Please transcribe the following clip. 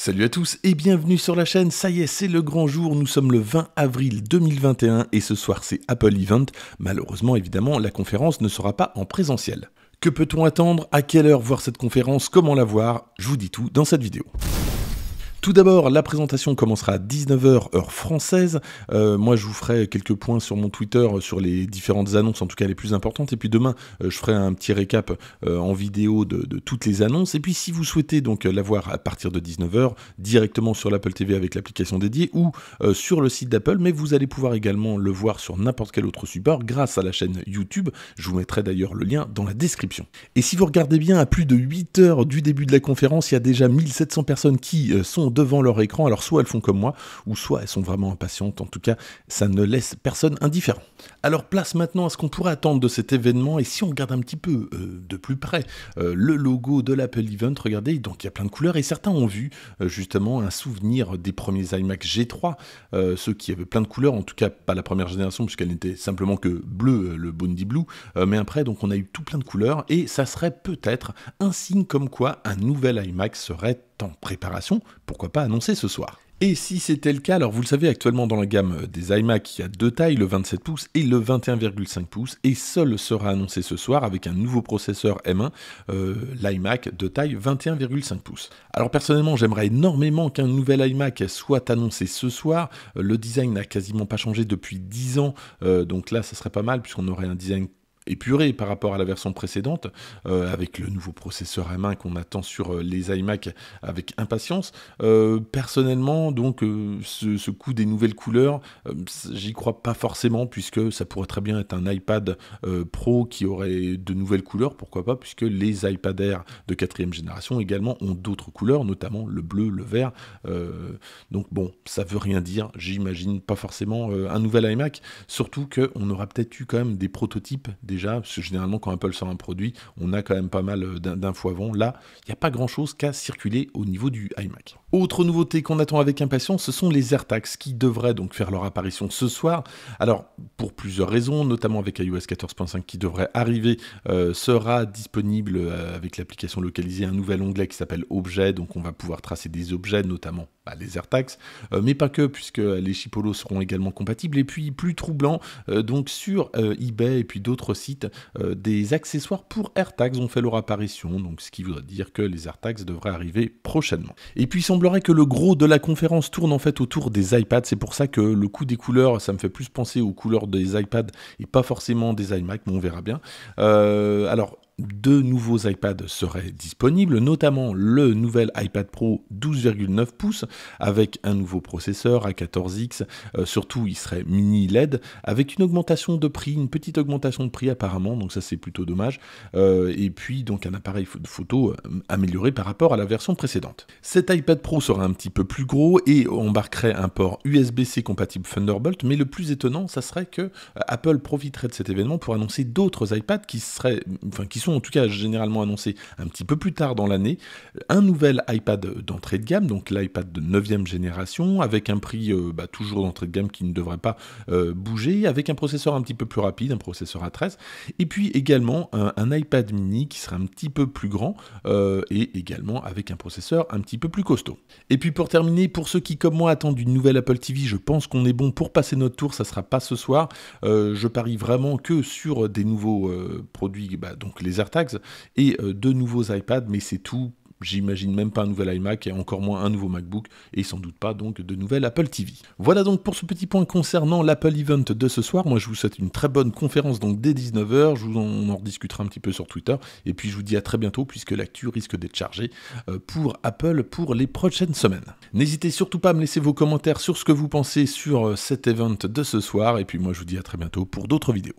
Salut à tous et bienvenue sur la chaîne, ça y est, c'est le grand jour, nous sommes le 20 avril 2021 et ce soir c'est Apple Event, malheureusement évidemment la conférence ne sera pas en présentiel. Que peut-on attendre, à quelle heure voir cette conférence, comment la voir, je vous dis tout dans cette vidéo. Tout d'abord, la présentation commencera à 19h heure française. Euh, moi, je vous ferai quelques points sur mon Twitter euh, sur les différentes annonces, en tout cas les plus importantes. Et puis demain, euh, je ferai un petit récap en vidéo de, toutes les annonces. Et puis, si vous souhaitez donc la voir à partir de 19h, directement sur l'Apple TV avec l'application dédiée ou sur le site d'Apple, mais vous allez pouvoir également le voir sur n'importe quel autre support grâce à la chaîne YouTube. Je vous mettrai d'ailleurs le lien dans la description. Et si vous regardez bien, à plus de 8 h du début de la conférence, il y a déjà 1700 personnes qui sont devant leur écran. Alors soit elles font comme moi, ou soit elles sont vraiment impatientes. En tout cas, ça ne laisse personne indifférent. Alors place maintenant à ce qu'on pourrait attendre de cet événement. Et si on regarde un petit peu euh, de plus près euh, le logo de l'Apple Event, regardez, donc il y a plein de couleurs. Et certains ont vu euh, justement un souvenir des premiers iMac G3, ceux qui avaient plein de couleurs, en tout cas pas la première génération, puisqu'elle n'était simplement que bleu, le Bondi Blue. mais après, donc on a eu tout plein de couleurs. Et ça serait peut-être un signe comme quoi un nouvel iMac serait en préparation, pourquoi pas annoncer ce soir et si c'était le cas, alors vous le savez, actuellement dans la gamme des iMac, il y a deux tailles, le 27 pouces et le 21,5 pouces, et seul sera annoncé ce soir avec un nouveau processeur M1, euh, l'iMac de taille 21,5 pouces. Alors personnellement, j'aimerais énormément qu'un nouvel iMac soit annoncé ce soir. Euh, le design n'a quasiment pas changé depuis 10 ans, euh, donc là, ça serait pas mal puisqu'on aurait un design épuré par rapport à la version précédente, euh, avec le nouveau processeur M1 qu'on attend sur euh, les iMac avec impatience. Euh, personnellement, donc, ce, ce, coup des nouvelles couleurs, j'y crois pas forcément, puisque ça pourrait très bien être un iPad Pro qui aurait de nouvelles couleurs, pourquoi pas, puisque les iPad Air de quatrième génération également ont d'autres couleurs, notamment le bleu, le vert. donc bon, ça veut rien dire, j'imagine pas forcément un nouvel iMac, surtout qu'on aura peut-être eu quand même des prototypes, des déjà, généralement quand Apple sort un produit, on a quand même pas mal euh, d'infos avant. Là, il n'y a pas grand-chose qu'à circuler au niveau du iMac. Autre nouveauté qu'on attend avec impatience, ce sont les AirTags qui devraient donc faire leur apparition ce soir. Alors, pour plusieurs raisons, notamment avec iOS 14.5 qui devrait arriver, euh, sera disponible euh, avec l'application localisée un nouvel onglet qui s'appelle Objets, donc on va pouvoir tracer des objets, notamment les AirTags, euh, mais pas que, puisque les Chipolo seront également compatibles. Et puis, plus troublant, euh, donc sur euh, eBay et puis d'autres sites, des accessoires pour AirTags ont fait leur apparition, donc ce qui voudrait dire que les AirTags devraient arriver prochainement. Et puis, il semblerait que le gros de la conférence tourne en fait autour des iPads. C'est pour ça que le coût des couleurs, ça me fait plus penser aux couleurs des iPads et pas forcément des iMac, mais on verra bien. alors, deux nouveaux iPads seraient disponibles, notamment le nouvel iPad Pro 12,9 pouces avec un nouveau processeur A14X, euh, surtout il serait mini LED, avec une augmentation de prix, une petite augmentation de prix apparemment, donc ça c'est plutôt dommage, euh, et puis donc un appareil photo euh, amélioré par rapport à la version précédente. Cet iPad Pro sera un petit peu plus gros et embarquerait un port USB-C compatible Thunderbolt, mais le plus étonnant, ça serait que Apple profiterait de cet événement pour annoncer d'autres iPads qui seraient, enfin qui sont en tout cas généralement annoncé un petit peu plus tard dans l'année, un nouvel iPad d'entrée de gamme, donc l'iPad de 9e génération, avec un prix euh, bah, toujours d'entrée de gamme qui ne devrait pas euh, bouger, avec un processeur un petit peu plus rapide, un processeur A13, et puis également un, iPad mini qui sera un petit peu plus grand, euh, et également avec un processeur un petit peu plus costaud. Et puis pour terminer, pour ceux qui comme moi attendent une nouvelle Apple TV, je pense qu'on est bon pour passer notre tour, ça sera pas ce soir. je parie vraiment que sur des nouveaux produits, bah, donc les AirTags, et euh, de nouveaux iPads, mais c'est tout. J'imagine même pas un nouvel iMac et encore moins un nouveau MacBook et sans doute pas donc de nouvelles Apple TV. Voilà donc pour ce petit point concernant l'Apple Event de ce soir. Moi je vous souhaite une très bonne conférence donc dès 19h. Je vous en, on en un petit peu sur Twitter et puis je vous dis à très bientôt puisque l'actu risque d'être chargée euh, pour Apple pour les prochaines semaines. N'hésitez surtout pas à me laisser vos commentaires sur ce que vous pensez sur euh, cet event de ce soir et puis moi je vous dis à très bientôt pour d'autres vidéos.